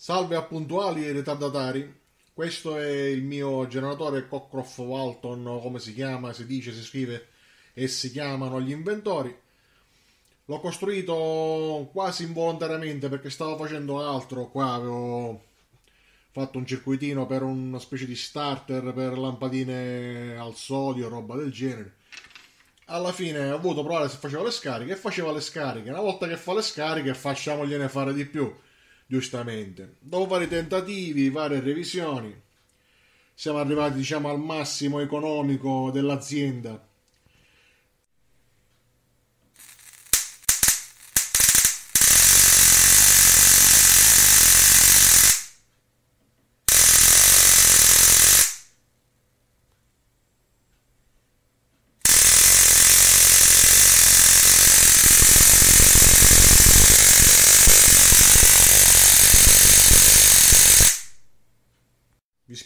Salve a puntuali e ritardatari. Questo è il mio generatore Cockroft Walton, come si chiama, si dice, si scrive e si chiamano gli inventori. L'ho costruito quasi involontariamente perché stavo facendo altro qua, avevo fatto un circuitino per una specie di starter per lampadine al sodio, roba del genere. Alla fine ho voluto provare se faceva le scariche e faceva le scariche. Una volta che fa le scariche facciamogliene fare di più giustamente. Dopo vari tentativi, varie revisioni, siamo arrivati diciamo al massimo economico dell'azienda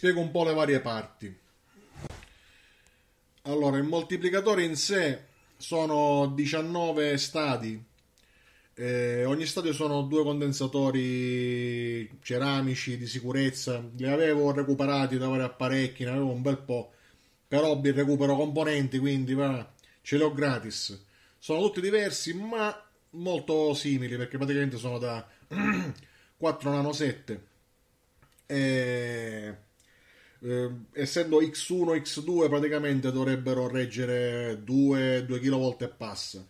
spiego un po' le varie parti. Allora, il moltiplicatore in sé sono 19 stadi. Eh, ogni stadio sono due condensatori ceramici di sicurezza. Li avevo recuperati da vari apparecchi, ne avevo un bel po'. Però vi recupero componenti, quindi va, ce li ho gratis. Sono tutti diversi, ma molto simili, perché praticamente sono da 4 nano 7. E eh, essendo X1 X2 praticamente dovrebbero reggere 2, 2 kV e passa.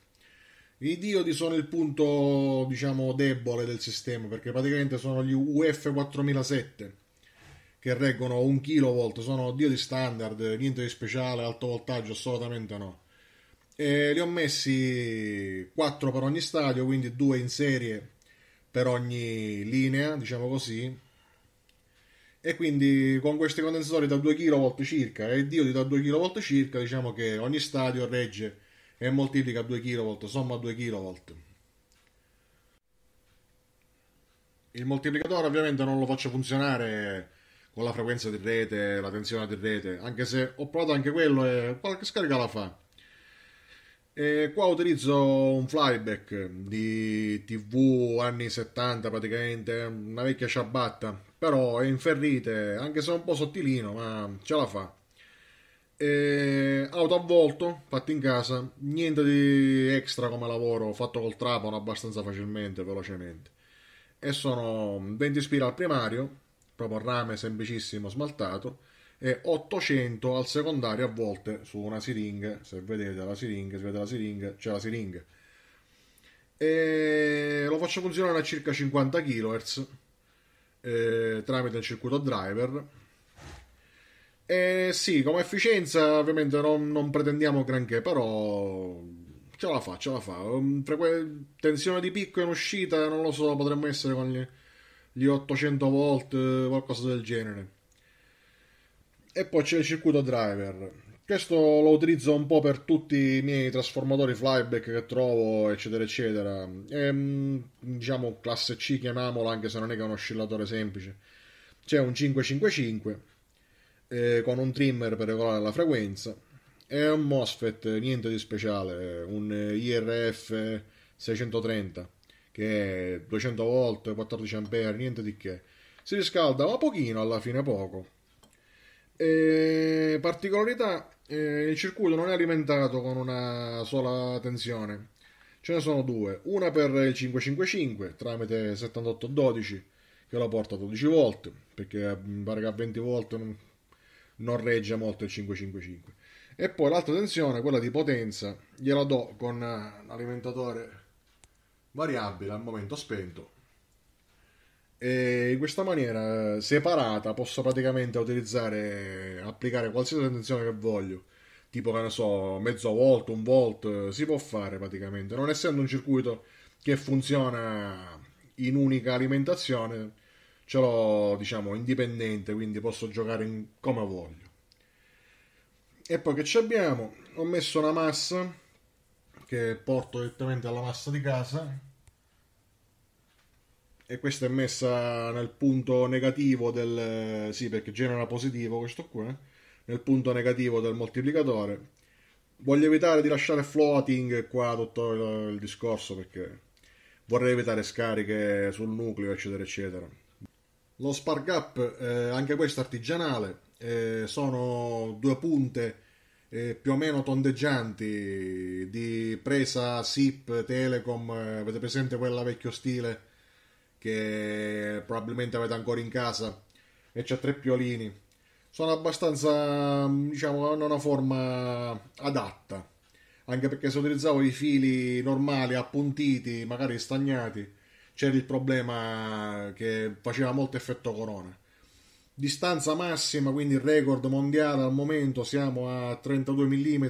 I diodi sono il punto diciamo debole del sistema perché praticamente sono gli UF4007 che reggono 1 kV, sono diodi standard, niente di speciale, alto voltaggio assolutamente no. E li ho messi 4 per ogni stadio, quindi 2 in serie per ogni linea, diciamo così, e quindi con questi condensatori da 2 kV circa e diodi da 2 kV circa diciamo che ogni stadio regge e moltiplica 2 kV somma 2 kV il moltiplicatore ovviamente non lo faccio funzionare con la frequenza di rete la tensione di rete anche se ho provato anche quello e qualche scarica la fa e qua utilizzo un flyback di TV anni 70, praticamente una vecchia ciabatta, però è in ferrite, anche se è un po' sottilino, ma ce la fa. E auto avvolto, fatto in casa, niente di extra come lavoro, fatto col trapano abbastanza facilmente, velocemente. E sono 20 spira al primario, proprio rame semplicissimo smaltato e 800 al secondario a volte su una siringa se vedete la siringa se vedete la siringa c'è la siringa e lo faccio funzionare a circa 50 kHz eh, tramite il circuito driver e sì come efficienza ovviamente non, non pretendiamo granché però ce la fa ce la fa tensione di picco in uscita non lo so potremmo essere con gli 800 volt qualcosa del genere e poi c'è il circuito driver. Questo lo utilizzo un po' per tutti i miei trasformatori flyback che trovo, eccetera, eccetera. È, ehm, diciamo classe C, chiamiamolo, anche se non è che è un oscillatore semplice. C'è un 555 eh, con un trimmer per regolare la frequenza e un MOSFET, niente di speciale, un IRF 630 che è 200 volt, 14 A, niente di che. Si riscalda ma pochino alla fine poco e particolarità, eh, il circuito non è alimentato con una sola tensione, ce ne sono due, una per il 555 tramite 7812 che la porta a 12 volt, perché mm, pare che a 20 volt non, non regge molto il 555. E poi l'altra tensione, quella di potenza, gliela do con eh, alimentatore variabile al momento spento e in questa maniera eh, separata posso praticamente utilizzare, applicare qualsiasi tensione che voglio, tipo che ne so, mezzo volt, un volt, eh, si può fare praticamente, non essendo un circuito che funziona in unica alimentazione, ce l'ho diciamo indipendente, quindi posso giocare in, come voglio. E poi che ci abbiamo? Ho messo una massa che porto direttamente alla massa di casa e questa è messa nel punto negativo del... sì, perché genera positivo questo qua, nel punto negativo del moltiplicatore. Voglio evitare di lasciare floating qua tutto il, il discorso perché vorrei evitare scariche sul nucleo, eccetera, eccetera. Lo spark up, eh, anche questo artigianale, eh, sono due punte eh, più o meno tondeggianti di presa SIP, Telecom, eh, avete presente quella vecchio stile che probabilmente avete ancora in casa e c'è tre piolini sono abbastanza mm, diciamo hanno una forma adatta anche perché se utilizzavo i fili normali appuntiti magari stagnati c'era il problema che faceva molto effetto corona distanza massima quindi il record mondiale al momento siamo a 32 mm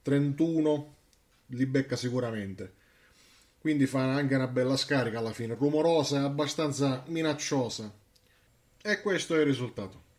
31 li becca sicuramente quindi fa anche una bella scarica alla fine, rumorosa e abbastanza minacciosa. E questo è il risultato.